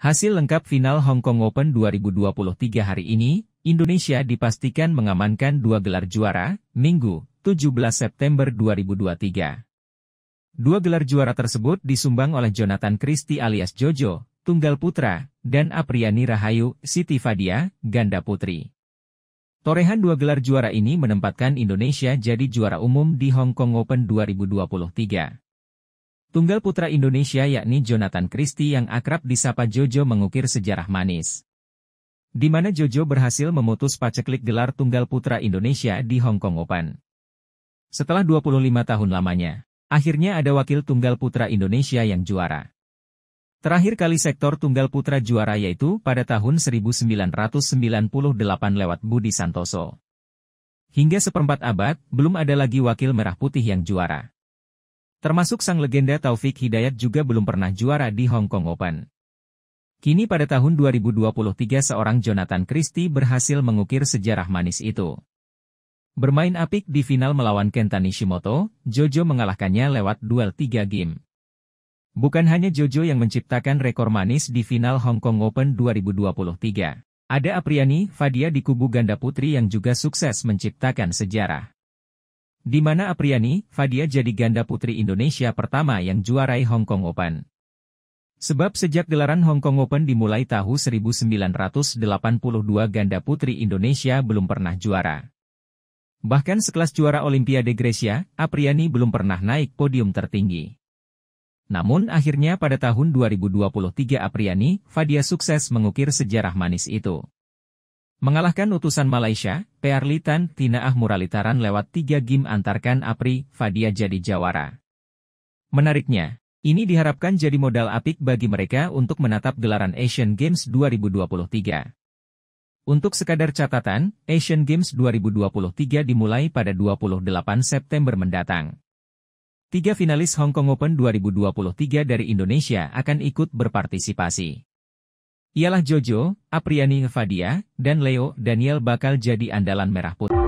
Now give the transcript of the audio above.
Hasil lengkap final Hong Kong Open 2023 hari ini, Indonesia dipastikan mengamankan dua gelar juara, Minggu, 17 September 2023. Dua gelar juara tersebut disumbang oleh Jonathan Christie alias Jojo, Tunggal Putra, dan Apriani Rahayu, Siti Fadia, Ganda Putri. Torehan dua gelar juara ini menempatkan Indonesia jadi juara umum di Hong Kong Open 2023. Tunggal putra Indonesia yakni Jonathan Christie yang akrab disapa Jojo mengukir sejarah manis. Di mana Jojo berhasil memutus paceklik gelar tunggal putra Indonesia di Hong Kong Open. Setelah 25 tahun lamanya, akhirnya ada wakil tunggal putra Indonesia yang juara. Terakhir kali sektor tunggal putra juara yaitu pada tahun 1998 lewat Budi Santoso. Hingga seperempat abad, belum ada lagi wakil merah putih yang juara. Termasuk sang legenda Taufik Hidayat juga belum pernah juara di Hong Kong Open. Kini pada tahun 2023 seorang Jonathan Christie berhasil mengukir sejarah manis itu. Bermain apik di final melawan Kenta Nishimoto, Jojo mengalahkannya lewat duel 3 game. Bukan hanya Jojo yang menciptakan rekor manis di final Hong Kong Open 2023. Ada Apriani, Fadia di kubu ganda putri yang juga sukses menciptakan sejarah. Di mana Apriani, Fadia jadi ganda putri Indonesia pertama yang juarai Hong Kong Open. Sebab sejak gelaran Hong Kong Open dimulai tahun 1982 ganda putri Indonesia belum pernah juara. Bahkan sekelas juara Olimpiade Gresia, Apriani belum pernah naik podium tertinggi. Namun akhirnya pada tahun 2023 Apriani, Fadia sukses mengukir sejarah manis itu. Mengalahkan utusan Malaysia, PR Litan Tina Ahmuralitaran lewat tiga game antarkan APRI, Fadia jadi jawara. Menariknya, ini diharapkan jadi modal apik bagi mereka untuk menatap gelaran Asian Games 2023. Untuk sekadar catatan, Asian Games 2023 dimulai pada 28 September mendatang. Tiga finalis Hong Kong Open 2023 dari Indonesia akan ikut berpartisipasi ialah Jojo, Apriani Fadia, dan Leo Daniel bakal jadi andalan merah putih.